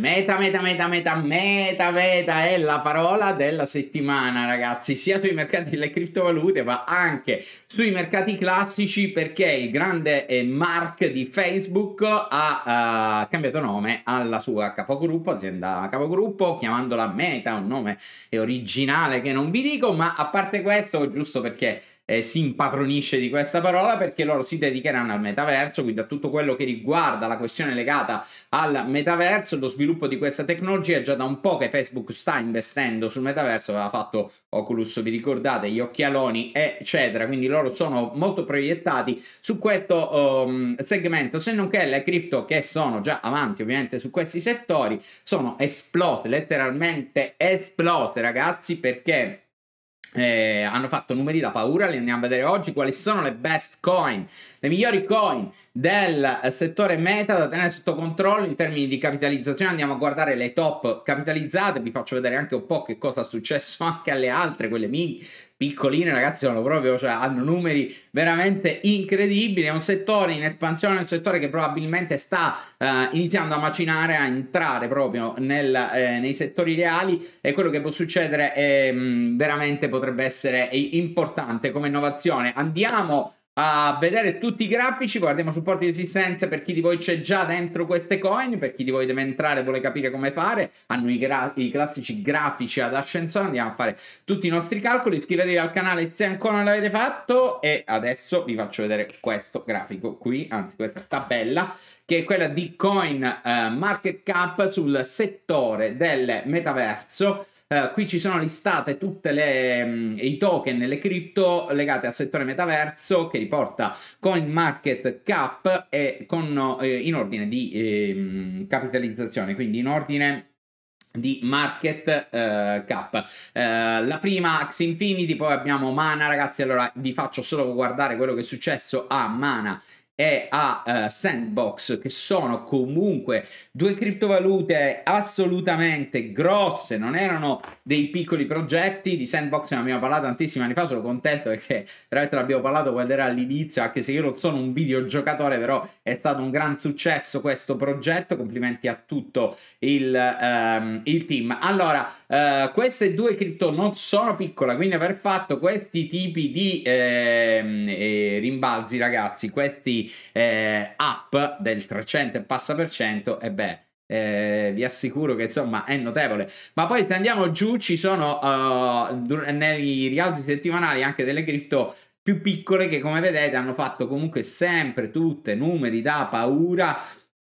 Meta, meta, meta, meta, meta, meta è la parola della settimana, ragazzi, sia sui mercati delle criptovalute, ma anche sui mercati classici, perché il grande eh, Mark di Facebook ha uh, cambiato nome alla sua capogruppo, azienda capogruppo, chiamandola Meta, un nome eh, originale che non vi dico, ma a parte questo, giusto perché eh, si impadronisce di questa parola perché loro si dedicheranno al metaverso, quindi a tutto quello che riguarda la questione legata al metaverso, lo sviluppo di questa tecnologia, già da un po' che Facebook sta investendo sul metaverso, aveva fatto Oculus, vi ricordate, gli occhialoni, eccetera, quindi loro sono molto proiettati su questo um, segmento, se non che le cripto che sono già avanti ovviamente su questi settori sono esplose, letteralmente esplose ragazzi, perché eh, hanno fatto numeri da paura, li andiamo a vedere oggi quali sono le best coin, le migliori coin del eh, settore meta da tenere sotto controllo in termini di capitalizzazione. Andiamo a guardare le top capitalizzate, vi faccio vedere anche un po' che cosa è successo anche alle altre, quelle mini, piccoline ragazzi sono proprio, cioè hanno numeri veramente incredibili, è un settore in espansione, è un settore che probabilmente sta uh, iniziando a macinare, a entrare proprio nel, eh, nei settori reali e quello che può succedere è, mh, mm, veramente potrebbe essere importante come innovazione. Andiamo a vedere tutti i grafici, guardiamo supporti di resistenza per chi di voi c'è già dentro queste coin, per chi di voi deve entrare e vuole capire come fare, hanno i, i classici grafici ad ascensore, andiamo a fare tutti i nostri calcoli, iscrivetevi al canale se ancora non l'avete fatto e adesso vi faccio vedere questo grafico qui, anzi questa tabella che è quella di coin eh, market cap sul settore del metaverso eh, qui ci sono listate tutte le mm, i token, le cripto legate al settore metaverso che riporta coin market cap e con, eh, in ordine di eh, capitalizzazione, quindi in ordine di market eh, cap eh, la prima Axie Infinity poi abbiamo Mana ragazzi allora vi faccio solo guardare quello che è successo a Mana e a uh, Sandbox, che sono comunque due criptovalute assolutamente grosse, non erano dei piccoli progetti. Di Sandbox ne abbiamo parlato tantissimi anni fa, sono contento perché tra l'altro l'abbiamo parlato quando era all'inizio, anche se io non sono un videogiocatore, però è stato un gran successo questo progetto. Complimenti a tutto il, um, il team. Allora, Uh, queste due cripto non sono piccole, quindi aver fatto questi tipi di ehm, eh, rimbalzi, ragazzi, questi eh, up del 300 e passa per cento, e eh beh. Eh, vi assicuro che insomma è notevole ma poi se andiamo giù ci sono uh, nei rialzi settimanali anche delle cripto più piccole che come vedete hanno fatto comunque sempre tutte numeri da paura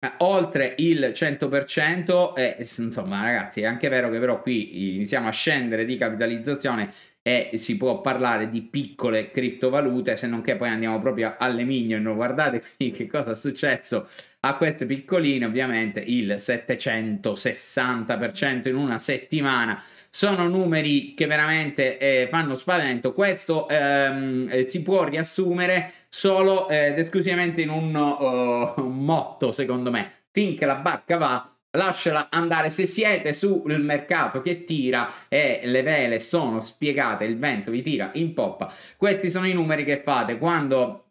eh, oltre il 100%, e eh, insomma ragazzi è anche vero che però qui iniziamo a scendere di capitalizzazione e si può parlare di piccole criptovalute, se non che poi andiamo proprio alle minion. Guardate qui che cosa è successo a queste piccoline, ovviamente il 760% in una settimana. Sono numeri che veramente eh, fanno spavento. Questo ehm, eh, si può riassumere solo ed esclusivamente in un, uh, un motto, secondo me. Finché la barca va, lasciala andare. Se siete sul mercato che tira e le vele sono spiegate, il vento vi tira in poppa. Questi sono i numeri che fate quando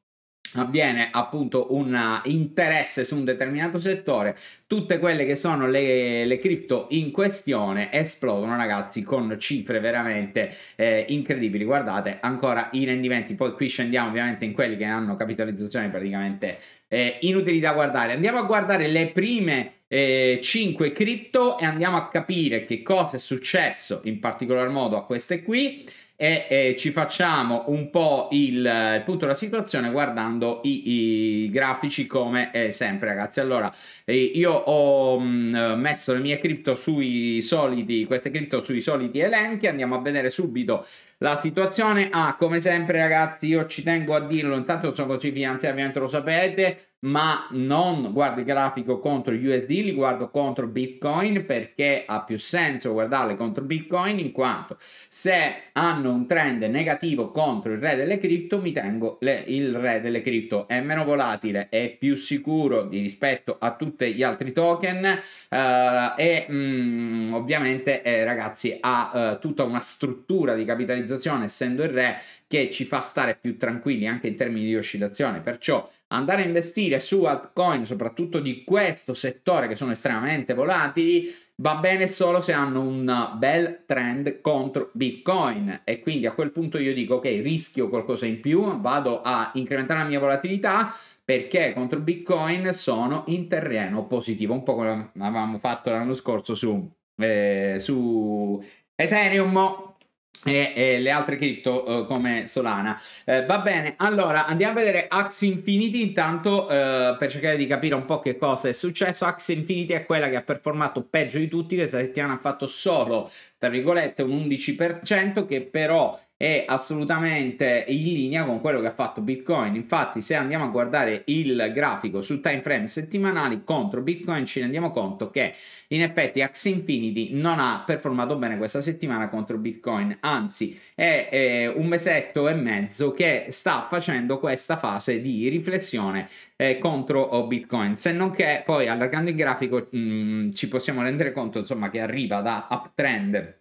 avviene appunto un interesse su un determinato settore, tutte quelle che sono le, le cripto in questione esplodono ragazzi con cifre veramente eh, incredibili, guardate ancora i rendimenti, poi qui scendiamo ovviamente in quelli che hanno capitalizzazioni praticamente eh, inutili da guardare, andiamo a guardare le prime eh, 5 cripto e andiamo a capire che cosa è successo in particolar modo a queste qui e eh, ci facciamo un po' il, il, punto della situazione guardando i, i grafici come eh, sempre ragazzi allora eh, io ho mh, mm, messo le mie cripto sui soliti queste cripto sui soliti elenchi andiamo a vedere subito la situazione. Ah, come sempre, ragazzi, io ci tengo a dirlo. Intanto sono così finanziario, ovviamente lo sapete. Ma non guardo il grafico contro gli USD, li guardo contro Bitcoin perché ha più senso guardarle contro Bitcoin in quanto se hanno un trend negativo contro il re delle cripto mi tengo le, il re delle cripto, è meno volatile, è più sicuro rispetto a tutti gli altri token eh, e mh, mm, ovviamente eh, ragazzi ha eh, tutta una struttura di capitalizzazione polarizzazione essendo il re che ci fa stare più tranquilli anche in termini di oscillazione perciò andare a investire su altcoin soprattutto di questo settore che sono estremamente volatili va bene solo se hanno un bel trend contro bitcoin e quindi a quel punto io dico ok rischio qualcosa in più vado a incrementare la mia volatilità perché contro Bitcoin sono in terreno positivo, un po' come avevamo fatto l'anno scorso su, eh, su Ethereum e, e, le altre cripto uh, come Solana. Uh, va bene, allora andiamo a vedere Axie Infinity intanto uh, per cercare di capire un po' che cosa è successo. Axie Infinity è quella che ha performato peggio di tutti, questa settimana ha fatto solo, tra virgolette, un 11%, che però è assolutamente in linea con quello che ha fatto Bitcoin. Infatti, se andiamo a guardare il grafico su time frame settimanali contro Bitcoin, ci rendiamo conto che in effetti Axie Infinity non ha performato bene questa settimana contro Bitcoin, anzi, è, è un mesetto e mezzo che sta facendo questa fase di riflessione eh, contro oh, Bitcoin. Se non che poi allargando il grafico mh, mm, ci possiamo rendere conto insomma che arriva da uptrend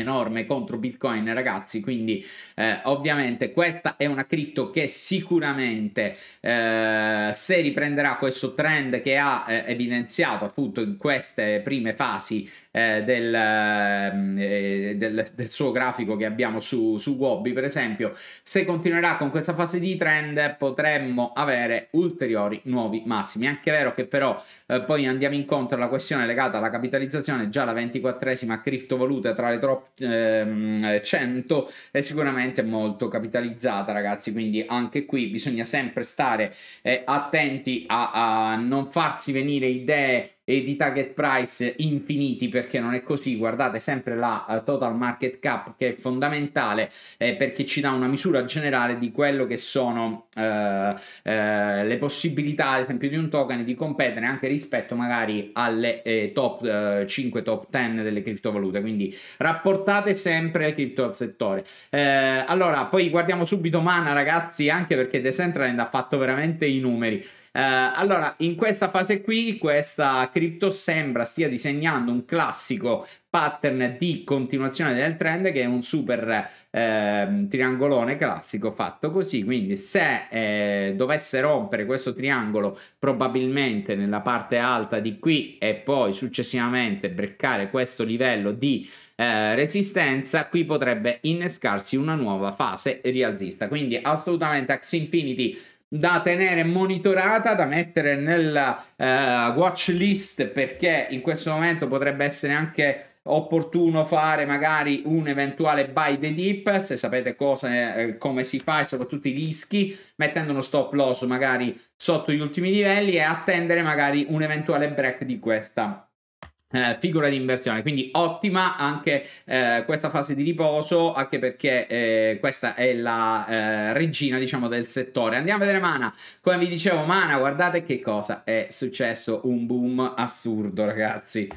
enorme contro Bitcoin, ragazzi. Quindi, eh, ovviamente, questa è una cripto che sicuramente eh, se riprenderà questo trend che ha eh, evidenziato appunto in queste prime fasi eh, del, mm, eh, del, del, suo grafico che abbiamo su, su Wobby, per esempio, se continuerà con questa fase di trend, potremmo avere ulteriori nuovi massimi. È anche vero che, però, eh, poi andiamo incontro alla questione legata alla capitalizzazione, già la ventiquattresima criptovaluta tra le troppe top ehm, 100 è sicuramente molto capitalizzata ragazzi quindi anche qui bisogna sempre stare eh, attenti a, a non farsi venire idee e di target price infiniti perché non è così guardate sempre la eh, total market cap che è fondamentale eh, perché ci dà una misura generale di quello che sono uh, uh, le possibilità ad esempio di un token di competere anche rispetto magari alle eh, top 5 top 10 delle criptovalute quindi rapportate sempre le cripto al settore allora poi guardiamo subito Mana ragazzi anche perché Decentraland ha fatto veramente i numeri eh, allora, in questa fase qui, questa cripto sembra stia disegnando un classico pattern di continuazione del trend che è un super eh, triangolone classico fatto così quindi se eh, dovesse rompere questo triangolo probabilmente nella parte alta di qui e poi successivamente breccare questo livello di eh, resistenza qui potrebbe innescarsi una nuova fase rialzista quindi assolutamente Axie Infinity da tenere monitorata, da mettere nella uh, watch list perché in questo momento potrebbe essere anche opportuno fare magari un eventuale buy the dip se sapete cosa, eh, come si fa e soprattutto i rischi mettendo uno stop loss magari sotto gli ultimi livelli e attendere magari un eventuale break di questa eh, figura di inversione quindi ottima anche eh, questa fase di riposo anche perché eh, questa è la eh, regina diciamo del settore andiamo a vedere Mana come vi dicevo Mana guardate che cosa è successo un boom assurdo ragazzi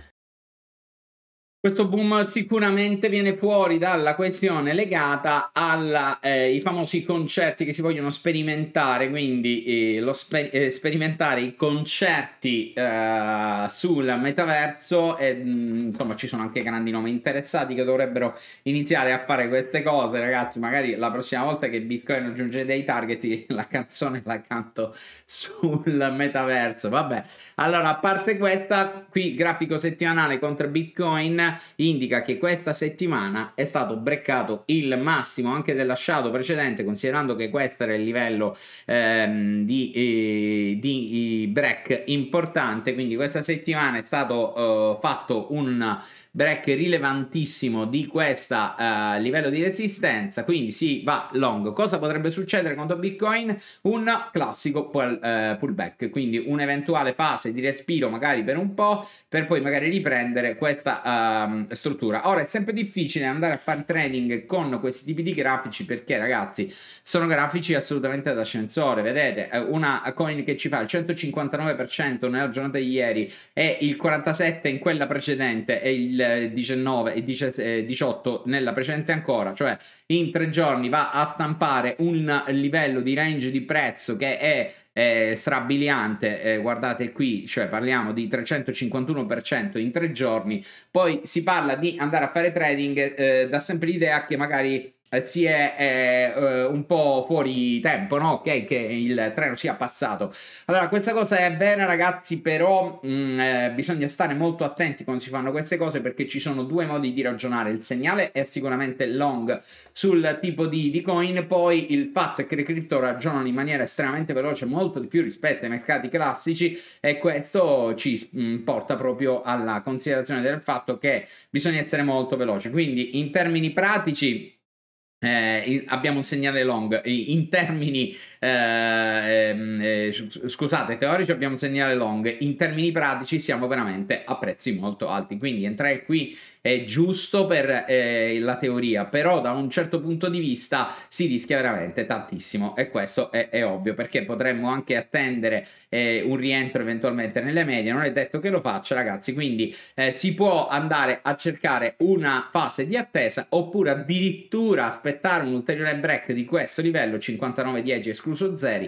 questo boom sicuramente viene fuori dalla questione legata ai eh, famosi concerti che si vogliono sperimentare, quindi eh, lo sper eh, sperimentare i concerti eh, sul metaverso e mh, mm, insomma ci sono anche grandi nomi interessati che dovrebbero iniziare a fare queste cose, ragazzi, magari la prossima volta che Bitcoin aggiunge dei target la canzone la canto sul metaverso, vabbè. Allora, a parte questa, qui grafico settimanale contro Bitcoin indica che questa settimana è stato breccato il massimo anche del lasciato precedente, considerando che questo era il livello ehm, di, eh, di, eh, break importante, quindi questa settimana è stato eh, fatto un break rilevantissimo di questo uh, eh, livello di resistenza, quindi si va long. Cosa potrebbe succedere contro Bitcoin? Un classico pull, uh, pullback, quindi un'eventuale fase di respiro magari per un po', per poi magari riprendere questa Ehm, struttura. Ora è sempre difficile andare a fare trading con questi tipi di grafici perché ragazzi sono grafici assolutamente ad ascensore. Vedete eh, una coin che ci fa il 159% nella giornata di ieri e il 47% in quella precedente e il 19 eh, e il 18 eh, nella precedente ancora, cioè in tre giorni va a stampare un livello di range di prezzo che è è strabiliante, eh, guardate qui, cioè parliamo di 351% in tre giorni, poi si parla di andare a fare trading, eh, dà sempre l'idea che magari eh, si è, è uh, un po' fuori tempo, no? Ok, che il treno sia passato. Allora, questa cosa è vera, ragazzi, però mh, mm, eh, bisogna stare molto attenti quando si fanno queste cose perché ci sono due modi di ragionare. Il segnale è sicuramente long sul tipo di, di coin, poi il fatto è che le cripto ragionano in maniera estremamente veloce, molto di più rispetto ai mercati classici e questo ci mh, mm, porta proprio alla considerazione del fatto che bisogna essere molto veloci. Quindi, in termini pratici, eh, abbiamo un segnale long in termini eh, ehm, eh, scusate teorici abbiamo un segnale long in termini pratici siamo veramente a prezzi molto alti quindi entrare qui è giusto per eh, la teoria, però da un certo punto di vista si rischia veramente tantissimo e questo è, è ovvio perché potremmo anche attendere eh, un rientro eventualmente nelle medie, non è detto che lo faccia ragazzi, quindi eh, si può andare a cercare una fase di attesa oppure addirittura aspettare un ulteriore break di questo livello 59-10 escluso 0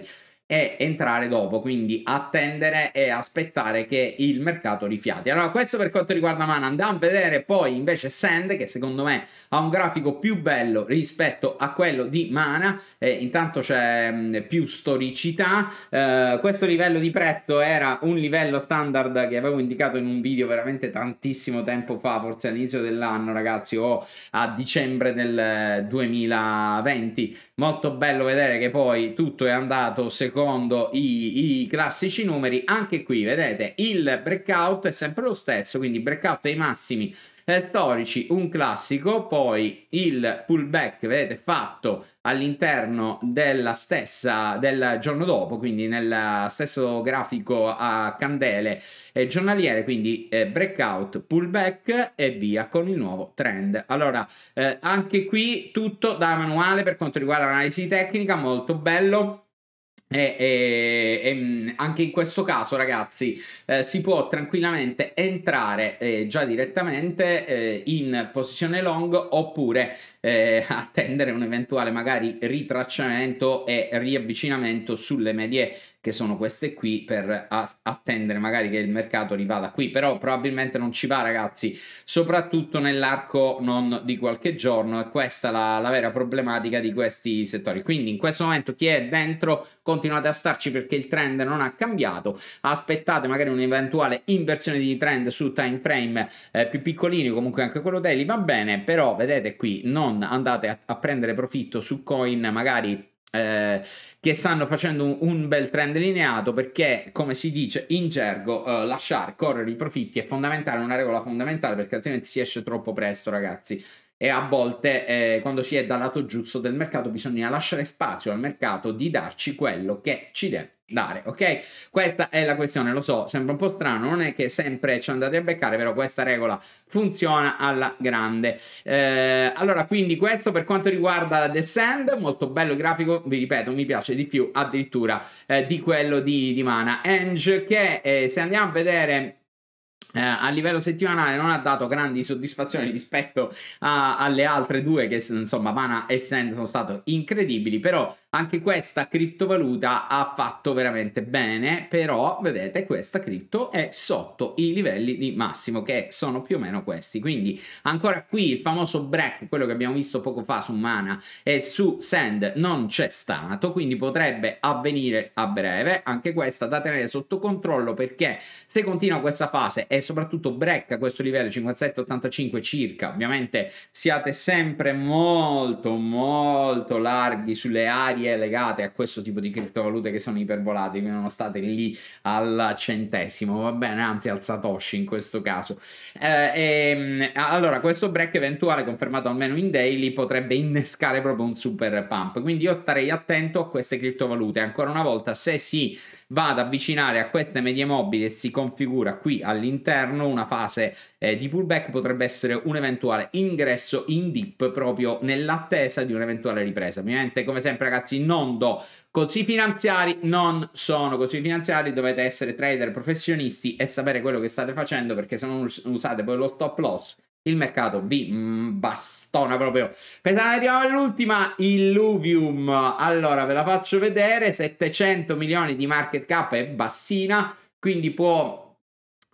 e entrare dopo, quindi attendere e aspettare che il mercato rifiati. Allora, questo per quanto riguarda Mana, andiamo a vedere poi invece Sand, che secondo me ha un grafico più bello rispetto a quello di Mana, eh, intanto c'è mm, più storicità, eh, questo livello di prezzo era un livello standard che avevo indicato in un video veramente tantissimo tempo fa, forse all'inizio dell'anno ragazzi o a dicembre del 2020, eh, molto bello vedere che poi tutto è andato secondo i, i, classici numeri anche qui vedete il breakout è sempre lo stesso quindi breakout ai massimi eh, storici, un classico, poi il pullback, vedete, fatto all'interno della stessa del giorno dopo, quindi nel stesso grafico a candele eh, giornaliere, quindi eh, breakout, pullback e via con il nuovo trend. Allora, eh, anche qui tutto da manuale per quanto riguarda l'analisi tecnica, molto bello e, e, e, mm, anche in questo caso, ragazzi, eh, si può tranquillamente entrare eh, già direttamente eh, in posizione long oppure eh, attendere un eventuale magari ritracciamento e riavvicinamento sulle medie che sono queste qui per attendere magari che il mercato rivada qui però probabilmente non ci va ragazzi soprattutto nell'arco non di qualche giorno e questa è la, la vera problematica di questi settori quindi in questo momento chi è dentro continuate a starci perché il trend non ha cambiato aspettate magari un'eventuale inversione di trend su time frame eh, più piccolini comunque anche quello daily va bene però vedete qui non non andate a, a prendere profitto su coin magari eh, che stanno facendo un, un, bel trend lineato perché, come si dice in gergo, eh, lasciare correre i profitti è fondamentale, una regola fondamentale perché altrimenti si esce troppo presto, ragazzi e a volte eh, quando si è dal lato giusto del mercato bisogna lasciare spazio al mercato di darci quello che ci deve dare, ok? Questa è la questione, lo so, sembra un po' strano, non è che sempre ci andate a beccare, però questa regola funziona alla grande. Eh, allora, quindi questo per quanto riguarda la Descend, molto bello il grafico, vi ripeto, mi piace di più addirittura eh, di quello di, di Mana. Enge che eh, se andiamo a vedere eh, a livello settimanale non ha dato grandi soddisfazioni rispetto a, alle altre due che insomma Vana e Sand sono state incredibili però anche questa criptovaluta ha fatto veramente bene, però vedete questa cripto è sotto i livelli di massimo che sono più o meno questi. Quindi ancora qui il famoso break, quello che abbiamo visto poco fa su Mana e su Sand non c'è stato, quindi potrebbe avvenire a breve, anche questa da tenere sotto controllo perché se continua questa fase e soprattutto break a questo livello 57,85 circa, ovviamente siate sempre molto molto larghi sulle aree varie legate a questo tipo di criptovalute che sono ipervolate, che non state lì al centesimo, va bene, anzi al Satoshi in questo caso. Eh, e, ehm, allora, questo break eventuale confermato almeno in daily potrebbe innescare proprio un super pump, quindi io starei attento a queste criptovalute. Ancora una volta, se si... Sì, vado ad avvicinare a queste medie mobili e si configura qui all'interno una fase eh, di pullback potrebbe essere un eventuale ingresso in dip proprio nell'attesa di un'eventuale ripresa ovviamente come sempre ragazzi non do così finanziari non sono così finanziari, dovete essere trader professionisti e sapere quello che state facendo perché se non usate poi lo stop loss il mercato vi mm, bastona proprio Pensate, arriviamo all'ultima Illuvium allora ve la faccio vedere 700 milioni di market cap è bassina quindi può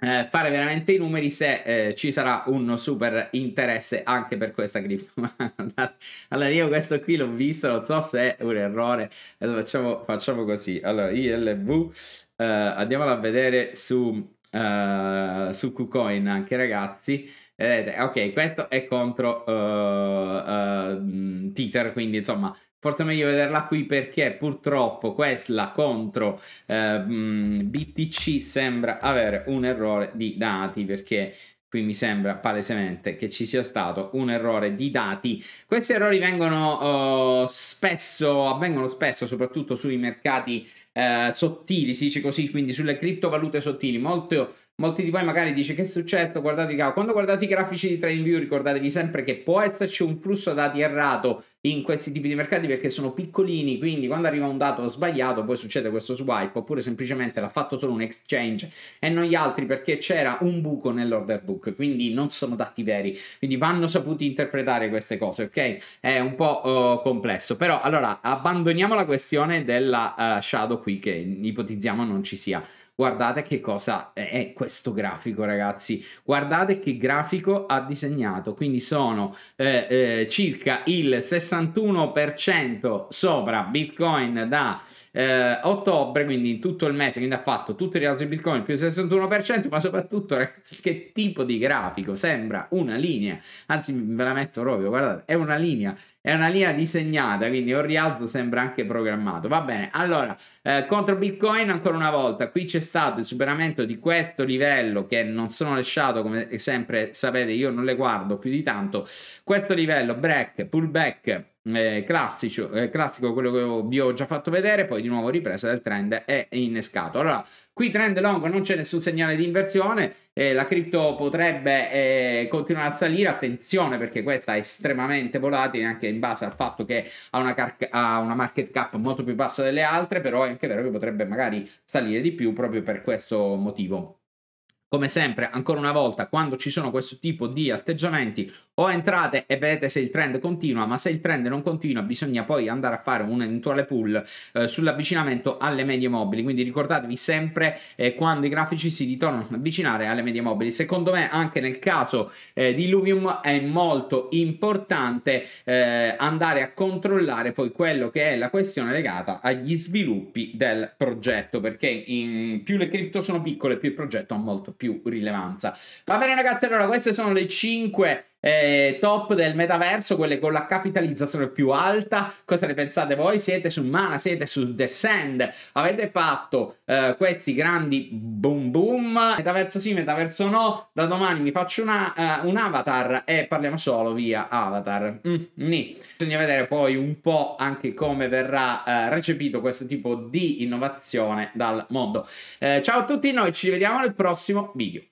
eh, fare veramente i numeri se eh, ci sarà un super interesse anche per questa criptomoneta. allora io questo qui l'ho visto, non so se è un errore, allora, facciamo, facciamo, così. Allora ILV, eh, andiamola a vedere su, eh, su KuCoin anche ragazzi. Vedete, ok, questo è contro uh, uh, Teaser, quindi insomma forse è meglio vederla qui perché purtroppo questa contro eh, BTC sembra avere un errore di dati perché qui mi sembra palesemente che ci sia stato un errore di dati. Questi errori vengono eh, spesso, avvengono spesso soprattutto sui mercati eh, sottili, si dice così, quindi sulle criptovalute sottili, molto Molti di voi magari dice che è successo, guardate i Quando guardate i grafici di TradingView ricordatevi sempre che può esserci un flusso dati errato in questi tipi di mercati perché sono piccolini, quindi quando arriva un dato sbagliato poi succede questo swipe oppure semplicemente l'ha fatto solo un exchange e non gli altri perché c'era un buco nell'order book, quindi non sono dati veri, quindi vanno saputi interpretare queste cose, ok? È un po' uh, complesso, però allora abbandoniamo la questione della uh, shadow qui che ipotizziamo non ci sia Guardate che cosa è questo grafico, ragazzi. Guardate che grafico ha disegnato. Quindi sono eh, eh, circa il 61% sopra Bitcoin da eh, ottobre, quindi in tutto il mese, quindi ha fatto tutto il rialzo rialzi Bitcoin più 61%, ma soprattutto ragazzi che tipo di grafico, sembra una linea, anzi ve la metto proprio, guardate, è una linea è una linea disegnata, quindi un rialzo sembra anche programmato. Va bene, allora, eh, contro Bitcoin ancora una volta, qui c'è stato il superamento di questo livello che non sono lasciato, come sempre sapete, io non le guardo più di tanto, questo livello break, pullback eh, classico, eh, classico, quello che vi ho già fatto vedere, poi di nuovo ripresa del trend e innescato. Allora, qui trend long non c'è nessun segnale di inversione, eh, la cripto potrebbe eh, continuare a salire, attenzione perché questa è estremamente volatile anche in base al fatto che ha una, ha una market cap molto più bassa delle altre, però è anche vero che potrebbe magari salire di più proprio per questo motivo. Come sempre, ancora una volta, quando ci sono questo tipo di atteggiamenti, o entrate e vedete se il trend continua, ma se il trend non continua bisogna poi andare a fare un eventuale pull eh, sull'avvicinamento alle medie mobili. Quindi ricordatevi sempre eh, quando i grafici si ritornano ad avvicinare alle medie mobili. Secondo me anche nel caso eh, di Luvium è molto importante eh, andare a controllare poi quello che è la questione legata agli sviluppi del progetto, perché in più le cripto sono piccole, più il progetto ha molto più più rilevanza. Va bene ragazzi, allora queste sono le 5 eh, top del metaverso, quelle con la capitalizzazione più alta. Cosa ne pensate voi? Siete su Mana, siete su The Sand, avete fatto eh, questi grandi boom boom, metaverso sì, metaverso no, da domani mi faccio una, uh, un avatar e parliamo solo via avatar. Mm, Bisogna vedere poi un po' anche come verrà uh, recepito questo tipo di innovazione dal mondo. Eh, ciao a tutti, noi ci vediamo nel prossimo video.